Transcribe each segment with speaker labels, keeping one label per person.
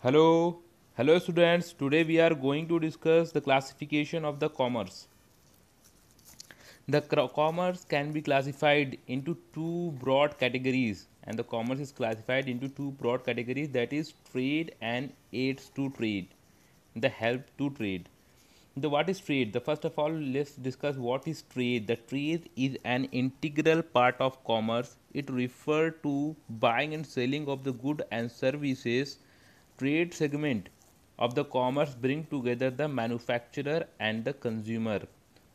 Speaker 1: Hello, hello students. Today we are going to discuss the classification of the commerce. The commerce can be classified into two broad categories and the commerce is classified into two broad categories that is trade and aids to trade, the help to trade. The what is trade? The first of all let's discuss what is trade. The trade is an integral part of commerce. It refers to buying and selling of the good and services trade segment of the commerce bring together the manufacturer and the consumer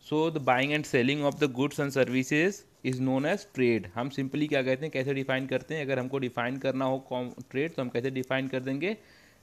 Speaker 1: so the buying and selling of the goods and services is known as trade हम simply क्या कहते हैं कैसे define करते हैं अगर हमको define करना हो ट्रेड तो हम कैसे डिफाइन कर देंगे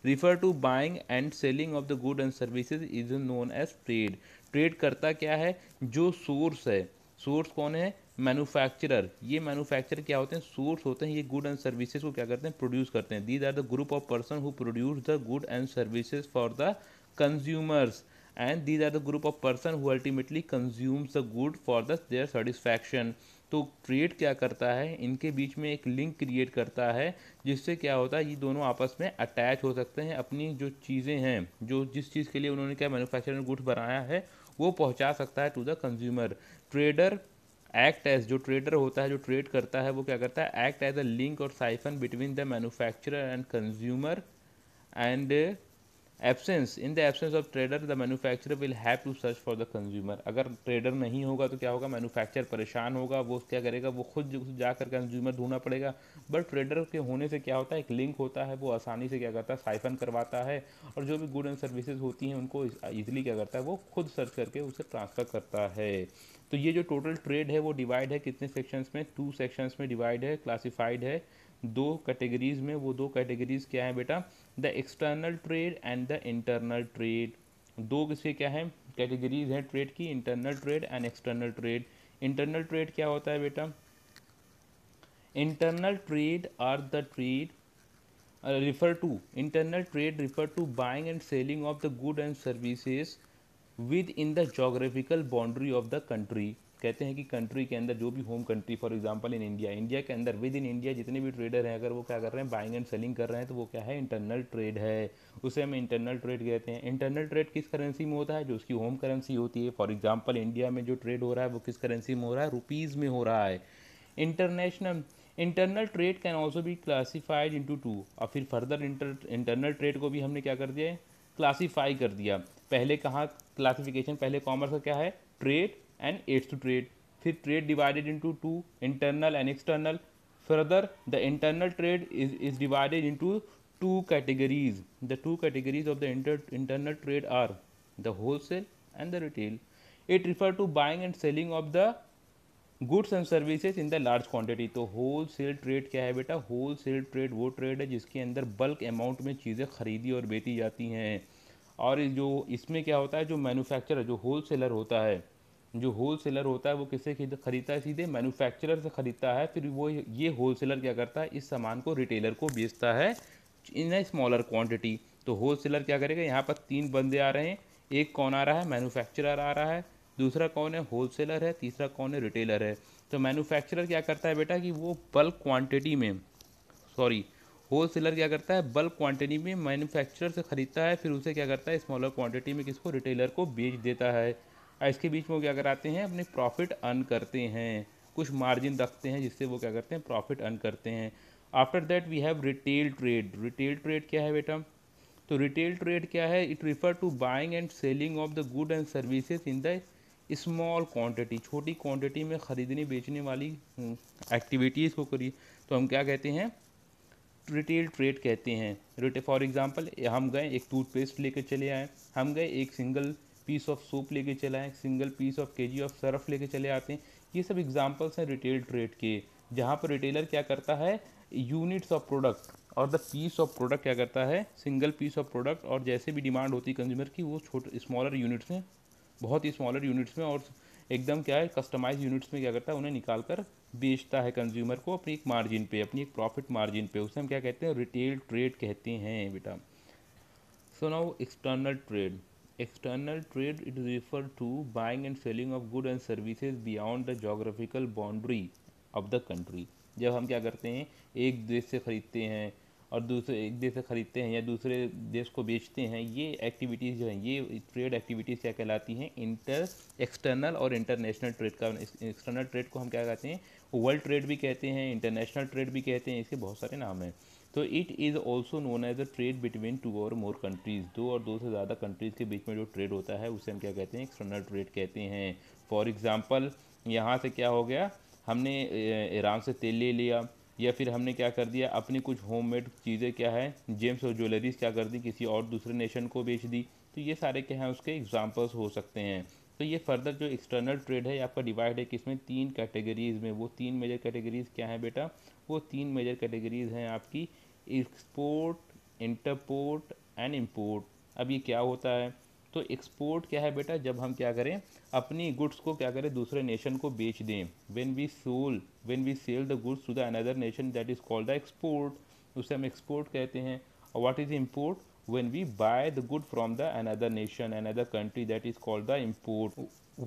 Speaker 1: refer to buying and selling of the good and services is known as trade trade करता क्या है जो सोर्स है सोर्स कौन है मैनुफैक्चरर ये मैनुफैक्चर क्या होते हैं सोर्स होते हैं ये गुड एंड सर्विसेज को क्या करते हैं प्रोड्यूस करते हैं these are the group of person who produce the good and services for the consumers and these are the group of person who ultimately consumes the good for the their satisfaction तो trade क्या करता है इनके बीच में एक link create करता है जिससे क्या होता है ये दोनों आपस में अटैच हो सकते हैं अपनी जो चीज़ें हैं जो जिस चीज़ के लिए उन्होंने क्या मैनुफैक्चरिंग गुड्स बनाया है वो पहुंचा सकता है to the consumer trader act as जो ट्रेडर होता है जो ट्रेड करता है वो क्या करता है act as a link or siphon between the manufacture and consumer and absence in the absence of trader the manufacture will have to search for the consumer अगर ट्रेडर नहीं होगा तो क्या होगा मैनुफैक्चर परेशान होगा वो क्या करेगा वो खुद जाकर कंज्यूमर ढूंढना पड़ेगा बट ट्रेडर के होने से क्या होता है एक लिंक होता है वो आसानी से क्या करता है साइफन करवाता है और जो भी गुड एंड सर्विसेज होती हैं उनको ईजिली क्या करता है वो खुद सर्च करके उसे ट्रांसफ़र करता है तो ये जो टोटल ट्रेड है वो डिवाइड है कितने सेक्शंस में टू सेक्शंस में डिवाइड है क्लासिफाइड है दो कैटेगरीज में वो दो कैटेगरीज क्या है बेटा the external trade and the internal trade दो किसके क्या है कैटेगरीज हैं ट्रेड की internal trade and external trade internal trade क्या होता है बेटा internal trade are the trade refer to internal trade refer to buying and selling of the good and services within the geographical boundary of the country कहते हैं कि country के अंदर जो भी home country for example in India India के अंदर with in India जितने भी ट्रेडर हैं अगर वो क्या कर रहे हैं बाइंग एंड सेलिंग कर रहे हैं तो वो क्या है इंटरनल ट्रेड है उसे हम इंटरनल ट्रेड कहते हैं इंटरनल ट्रेड किस करेंसी में होता है जो उसकी होम करेंसी होती है फॉर एग्जाम्पल इंडिया में जो ट्रेड हो रहा है वो किस करेंसी में हो रहा है रुपीज़ में हो रहा है international internal trade can also भी क्लासीफाइड इंटू टू और फिर फर्दर इंटर इंटरनल ट्रेड को भी हमने क्या कर दिया है क्लासीफाई कर दिया पहले कहाँ क्लासीफिकेशन पहले कॉमर्स का क्या है trade and aids to trade फिर trade divided into two internal and external further the internal trade is is divided into two categories the two categories of the internal trade are the wholesale and the retail it refer to buying and selling of the goods and services in the large quantity तो wholesale trade क्या है बेटा wholesale trade वो trade है जिसके अंदर bulk amount में चीज़ें खरीदी और बेची जाती हैं और जो इसमें क्या होता है जो मैन्युफैक्चरर जो होल सेलर होता है जो होल सेलर होता है वो किसे खरीदता है सीधे मैन्युफैक्चरर से खरीदता है फिर वो ये होल सेलर क्या करता है इस सामान को रिटेलर को बेचता है इन ए स्मॉलर क्वांटिटी तो होल सेलर क्या करेगा यहाँ पर तीन बंदे आ रहे हैं एक कौन आ रहा है मैनुफैक्चरर आ रहा है दूसरा कौन है होलसेलर है तीसरा कौन है रिटेलर है तो मैन्युफैक्चरर क्या करता है बेटा कि वो बल्क क्वांटिटी में सॉरी होल सेलर क्या करता है बल्क क्वांटिटी में मैन्युफैक्चरर से ख़रीदता है फिर उसे क्या करता है स्मॉलर क्वांटिटी में किसको रिटेलर को बेच देता है और इसके बीच में वो क्या कराते हैं अपने प्रॉफिट अर्न करते हैं कुछ मार्जिन रखते हैं जिससे वो क्या करते हैं प्रॉफिट अर्न करते हैं after that we have retail trade retail trade क्या है बेटा तो रिटेल ट्रेड क्या है it refer to buying and selling of the good and services in the small quantity छोटी क्वांटिटी में ख़रीदने बेचने वाली एक्टिविटीज़ हम्म, को करिए तो हम क्या कहते हैं रिटेल ट्रेड कहते हैं रिटे फॉर एग्ज़ाम्पल हम गए एक टूथपेस्ट लेके चले आए हम गए एक सिंगल पीस ऑफ सूप लेके चले आए सिंगल पीस ऑफ के जी ऑफ सर्फ लेके चले आते हैं ये सब एग्जाम्पल्स हैं रिटेल ट्रेड के जहाँ पर रिटेलर क्या करता है यूनिट्स ऑफ प्रोडक्ट और द पीस ऑफ प्रोडक्ट क्या करता है सिंगल पीस ऑफ प्रोडक्ट और जैसे भी डिमांड होती है कंज्यूमर की वो छोटे स्मॉलर यूनिट्स में बहुत ही स्मॉलर यूनिट्स में और एकदम क्या है कस्टमाइज यूनिट्स में क्या करता है उन्हें निकाल कर बेचता है कंज्यूमर को अपनी एक मार्जिन पे अपनी एक प्रॉफिट मार्जिन पे उसे हम क्या कहते हैं रिटेल ट्रेड कहते हैं बेटा so now external trade external trade it refer to buying and selling of good and services beyond the geographical boundary of the country जब हम क्या करते हैं एक देश से ख़रीदते हैं और दूसरे एक देश से ख़रीदते हैं या दूसरे देश को बेचते हैं ये एक्टिविटीज़ जो हैं ये ट्रेड एक्टिविटीज़ क्या कहलाती हैं इंटर एक्सटर्नल और इंटरनेशनल ट्रेड का एक्सटर्नल ट्रेड को हम क्या कहते हैं वर्ल्ड ट्रेड भी कहते हैं इंटरनेशनल ट्रेड भी कहते हैं इसके बहुत सारे नाम हैं तो it is also known as a trade between two or more countries दो और दो से ज़्यादा कंट्रीज़ के बीच में जो ट्रेड होता है उसे हम क्या कहते हैं एक्सटर्नल ट्रेड कहते हैं फॉर एग्ज़ाम्पल यहाँ से क्या हो गया हमने ईरान से तेल ले लिया या फिर हमने क्या कर दिया अपनी कुछ होममेड चीज़ें क्या है जेम्स और ज्वेलरीज क्या कर दी किसी और दूसरे नेशन को बेच दी तो ये सारे क्या हैं उसके एग्जाम्पल्स हो सकते हैं तो ये फर्दर जो एक्सटर्नल ट्रेड है आपका डिवाइड है इसमें तीन कैटेगरीज़ में वो तीन मेजर कैटेगरीज़ क्या हैं बेटा वो तीन मेजर कैटेगरीज़ हैं आपकी एक्सपोर्ट इंटरपोर्ट एंड इम्पोर्ट अब ये क्या होता है तो एक्सपोर्ट क्या है बेटा जब हम क्या करें अपनी गुड्स को क्या करें दूसरे नेशन को बेच दें when we sold when we sell the goods to the another nation that is called the export उसे हम एक्सपोर्ट कहते हैं और what is import when we buy the good from the another nation another country that is called the import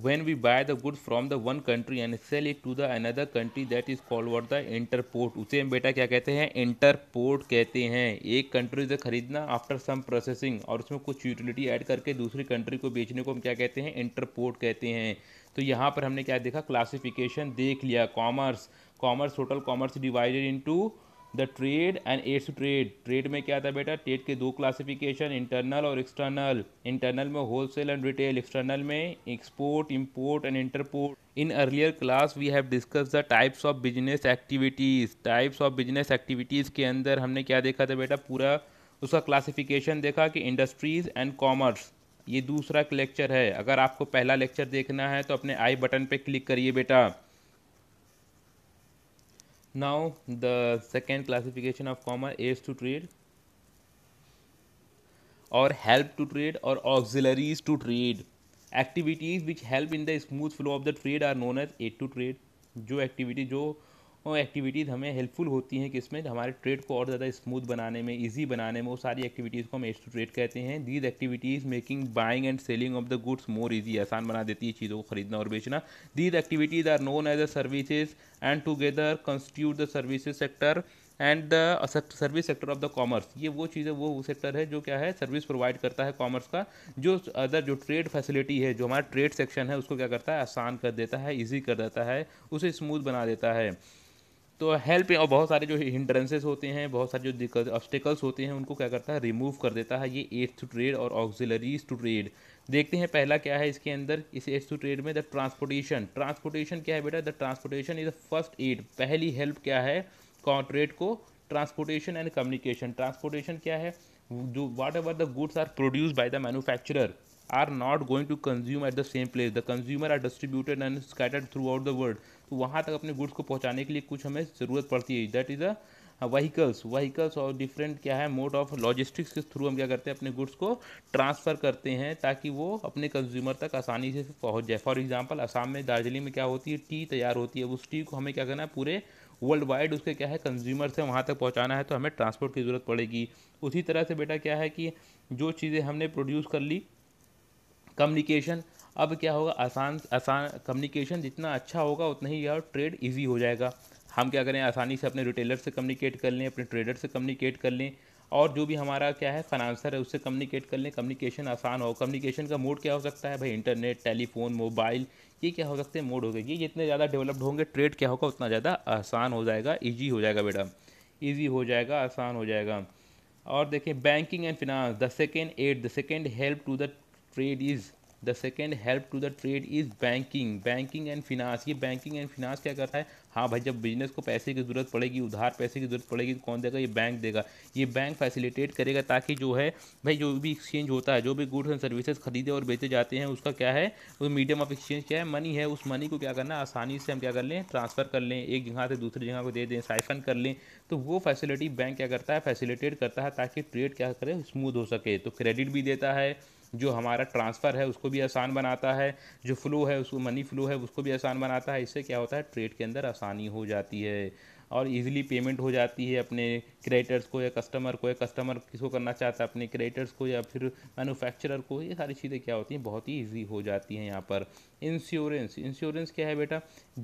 Speaker 1: when we buy the goods from the one country and sell it to the another country that is called what the interport उसे हम बेटा क्या कहते हैं interport कहते हैं एक country से खरीदना after some processing और उसमें कुछ utility add करके दूसरी country को बेचने को हम क्या कहते हैं interport कहते हैं तो यहाँ पर हमने क्या देखा classification देख लिया commerce commerce total commerce divided into the trade and aids trade trade में क्या था बेटा ट्रेड के दो क्लासिफिकेशन इंटरनल और एक्सटर्नल इंटरनल में होलसेल एंड रिटेल एक्सटर्नल में export import and entrepot in earlier class we have discuss the types of business activities types of business activities के अंदर हमने क्या देखा था बेटा पूरा उसका क्लासिफिकेशन देखा कि इंडस्ट्रीज़ एंड कॉमर्स ये दूसरा लेक्चर है अगर आपको पहला लेक्चर देखना है तो अपने आई बटन पर क्लिक करिए बेटा Now the second classification of comma aids to trade or help to trade or auxiliaries to trade. Activities which help in the smooth flow of the trade are known as aid to trade. जो activity जो activities हमें helpful होती हैं कि इसमें तो हमारे trade को और ज़्यादा स्मूथ बनाने में ईजी बनाने में वो सारी एक्टिविटीज़ को हम एज टू ट्रेड कहते हैं these activities making buying and selling of the goods more easy आसान बना देती है चीज़ों को खरीदना और बेचना these activities are known as a services and together constitute the services sector and the service sector of the commerce ये वो चीज़ें वो सेक्टर है जो क्या है सर्विस प्रोवाइड करता है कॉमर्स का जो अदर जो ट्रेड फैसिलिटी है जो हमारा ट्रेड सेक्शन है उसको क्या करता है आसान कर देता है ईजी कर देता है उसे स्मूथ बना देता है तो हेल्प और बहुत सारे जो हिंड्रेंसेस होते हैं बहुत सारे जो दिक्कत ऑब्स्टिकल्स होते हैं उनको क्या करता है रिमूव कर देता है ये एड्स टू ट्रेड और ऑक्सिलरीज टू ट्रेड देखते हैं पहला क्या है इसके अंदर इस एड्स टू ट्रेड में द ट्रांसपोर्टेशन ट्रांसपोर्टेशन क्या है बेटा the transportation is the first aid पहली हेल्प क्या है कॉन्ट्रेड को ट्रांसपोर्टेशन एंड कम्युनिकेशन ट्रांसपोर्टेशन क्या है जो whatever the goods are produce by the manufacture are not going to consume at the same place the consumer are distributed and scattered throughout the world तो वहाँ तक अपने goods को पहुँचाने के लिए कुछ हमें ज़रूरत पड़ती है that is a vehicles vehicles और डिफरेंट क्या है मोड ऑफ लॉजिस्टिक्स के थ्रू हम क्या करते हैं अपने गुड्स को ट्रांसफ़र करते हैं ताकि वो अपने कंज्यूमर तक आसानी से पहुंच जाए फॉर एग्जांपल असम में दार्जिलिंग में क्या होती है टी तैयार होती है उस टी को हमें क्या करना है पूरे वर्ल्ड वाइड उसके क्या है कंज्यूमर से वहाँ तक पहुँचाना है तो हमें ट्रांसपोर्ट की ज़रूरत पड़ेगी उसी तरह से बेटा क्या है कि जो चीज़ें हमने प्रोड्यूस कर ली कम्युनिकेशन अब क्या होगा आसान आसान कम्युनिकेशन जितना अच्छा होगा उतना ही यार ट्रेड ईजी हो जाएगा हम क्या करें आसानी से अपने रिटेलर से कम्युनिकेट कर लें अपने ट्रेडर से कम्युनिकेट कर लें और जो भी हमारा क्या है फाइनेंसर है उससे कम्युनिकेट कर लें कम्युनिकेशन आसान हो कम्युनिकेशन का मोड क्या हो सकता है भाई इंटरनेट टेलीफोन मोबाइल ये क्या हो सकते हैं मोड हो गए ये जितने ज़्यादा डेवलप्ड होंगे ट्रेड क्या होगा उतना ज़्यादा आसान हो जाएगा ईजी हो जाएगा बेटा ईजी हो जाएगा आसान हो जाएगा और देखें banking and finance the second aid the second help to the trade is the second help to the trade is banking banking and finance ये बैंकिंग एंड फिनांस क्या करता है हाँ भाई जब बिजनेस को पैसे की ज़रूरत पड़ेगी उधार पैसे की ज़रूरत पड़ेगी तो कौन देगा ये बैंक देगा ये बैंक फैसिलिटेट करेगा ताकि जो है भाई जो भी एक्सचेंज होता है जो भी गुड्स एंड सर्विसेज खरीदे और बेचे जाते हैं उसका क्या है वो मीडियम ऑफ एक्सचेंज क्या है मनी है उस मनी को क्या करना आसानी से हम क्या कर लें ट्रांसफ़र कर लें एक जगह से दूसरी जगह को दे दें साइफन कर लें तो वो फैसिलिटी बैंक क्या करता है फैसिलिटेट करता है ताकि ट्रेड क्या करे स्मूथ हो सके तो क्रेडिट भी देता है जो हमारा ट्रांसफ़र है उसको भी आसान बनाता है जो फ़्लो है उसको मनी फ़्लो है उसको भी आसान बनाता है इससे क्या होता है ट्रेड के अंदर आसानी हो जाती है और इजीली पेमेंट हो जाती है अपने क्रिएटर्स को या कस्टमर को या कस्टमर किसको करना चाहता है अपने क्रिएटर्स को या फिर मैनुफैक्चरर को ये सारी चीज़ें क्या होती हैं बहुत ही ईजी हो जाती हैं यहाँ पर इंश्योरेंस इंश्योरेंस क्या है बेटा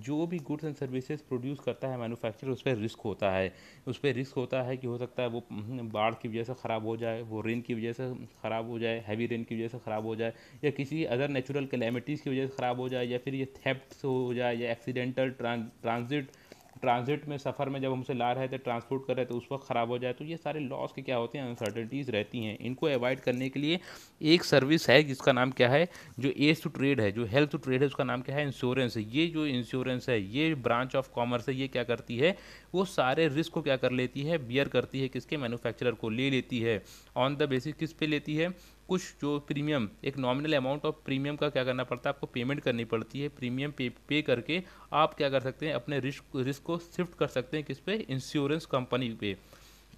Speaker 1: जो भी गुड्स एंड सर्विसेज प्रोड्यूस करता है मैनुफैक्चर उस पर रिस्क होता है उस पर रिस्क होता है कि हो सकता है वो हम्म, बाढ़ की वजह से ख़राब हो जाए वो रेन की वजह से ख़राब हो जाए हैवी रेन की वजह से ख़राब हो जाए या किसी अदर नेचुरल कैलेमिटीज़ की वजह से ख़राब हो जाए या फिर ये थेप्ट हो जाए या एक्सीडेंटल ट्रांजिट ट्रांजिट में सफ़र में जब हमसे ला रहे थे ट्रांसपोर्ट कर रहे थे उस वक्त ख़राब हो जाए तो ये सारे लॉस के क्या होते हैं अनसर्टनिटीज़ रहती हैं इनको अवॉइड करने के लिए एक सर्विस है जिसका नाम क्या है जो एज टू ट्रेड है जो हेल्थ टू ट्रेड है उसका नाम क्या है इंश्योरेंस है ये जो इंश्योरेंस है ये ब्रांच ऑफ कॉमर्स है ये क्या करती है वो सारे रिस्क को क्या कर लेती है बियर करती है किसके मैनुफैक्चर को ले लेती है ऑन द बेसिस किस पे लेती है कुछ जो प्रीमियम एक नॉमिनल अमाउंट ऑफ प्रीमियम का क्या करना पड़ता है आपको पेमेंट करनी पड़ती है प्रीमियम पे पे करके आप क्या कर सकते हैं अपने रिस्क रिस्क को शिफ्ट कर सकते हैं किस पे इंश्योरेंस कंपनी पे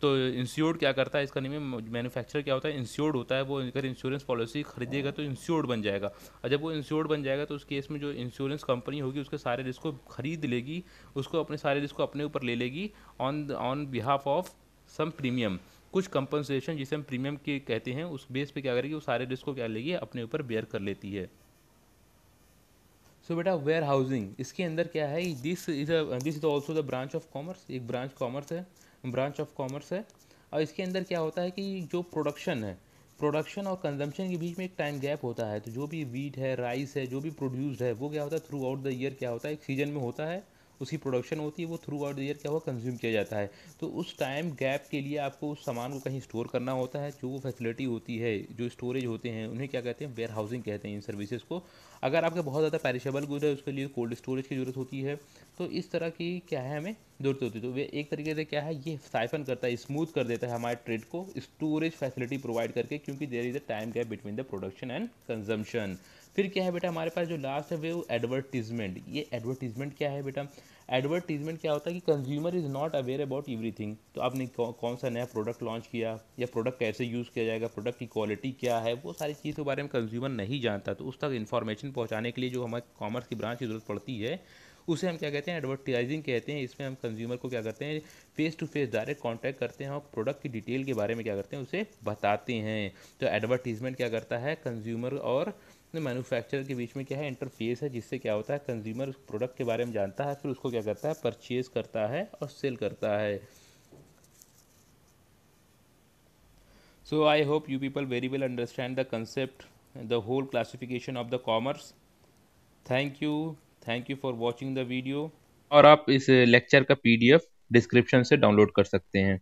Speaker 1: तो इंश्योर्ड क्या करता है इसका में मैनुफैक्चर क्या होता है इंश्योर्ड होता है वो अगर इंश्योरेंस पॉलिसी खरीदेगा तो इंश्योर्ड बन जाएगा और जब वो इंश्योर्ड बन जाएगा तो उस केस में जो इंश्योरेंस कंपनी होगी उसके सारे रिस्क को खरीद लेगी उसको अपने सारे रिस्क को अपने ऊपर ले लेगी on on behalf of some premium कुछ कंपनसेशन जिसे हम प्रीमियम के कहते हैं उस बेस पे क्या करेगी वो सारे रिस्क को क्या लेगी अपने ऊपर बेयर कर लेती है सो so, बेटा वेयर हाउसिंग इसके अंदर क्या है this is this is also the branch of commerce एक ब्रांच कॉमर्स है ब्रांच ऑफ कॉमर्स है और इसके अंदर क्या होता है कि जो प्रोडक्शन है प्रोडक्शन और कंजम्पशन के बीच में एक टाइम गैप होता है तो जो भी वीट है राइस है जो भी प्रोड्यूस्ड है वो क्या होता है थ्रू आउट द ईयर क्या होता है एक सीजन में होता है उसकी प्रोडक्शन होती है वो थ्रू आउट द ईयर क्या हुआ कंज्यूम किया जाता है तो उस टाइम गैप के लिए आपको उस सामान को कहीं स्टोर करना होता है जो वो फैसिलिटी होती है जो स्टोरेज होते हैं उन्हें क्या कहते हैं वेयर हाउसिंग कहते हैं इन सर्विसेज को अगर आपके बहुत ज़्यादा पैरिशेबल गुड है उसके लिए कोल्ड स्टोरेज की ज़रूरत होती है तो इस तरह की क्या है हमें ज़रूरत होती है तो वे एक तरीके से क्या है ये साइफन करता है स्मूथ कर देता है हमारे ट्रेड को स्टोरेज फैसिलिटी प्रोवाइड करके क्योंकि there is a time gap between the production and consumption फिर क्या है बेटा हमारे पास जो लास्ट है वो एडवर्टीजमेंट ये एडवर्टीजमेंट क्या है बेटा एडवर्टीजमेंट क्या होता है कि consumer is not aware about everything तो आपने कौन सा नया प्रोडक्ट लॉन्च किया या प्रोडक्ट कैसे यूज़ किया जाएगा प्रोडक्ट की क्वालिटी क्या है वो सारी चीज़ के बारे में कंज्यूमर नहीं जानता तो उस तक इन्फॉर्मेशन पहुँचाने के लिए जो हमारे कॉमर्स की ब्रांच की ज़रूरत पड़ती है उसे हम क्या कहते हैं एडवर्टाइजिंग कहते हैं इसमें हम कंज्यूमर को क्या करते हैं face to face direct contact करते हैं और प्रोडक्ट की डिटेल के बारे में क्या करते हैं उसे बताते हैं तो एडवर्टीजमेंट क्या करता है कंज्यूमर और मैन्युफैक्चरर के बीच में क्या है इंटरफेस है जिससे क्या होता है कंज्यूमर उस प्रोडक्ट के बारे में जानता है फिर उसको क्या करता है परचेज करता है और सेल करता है so I hope you people very well understand the concept the whole classification of the commerce thank you thank you for watching the video और आप इस लेक्चर का पी डिस्क्रिप्शन से डाउनलोड कर सकते हैं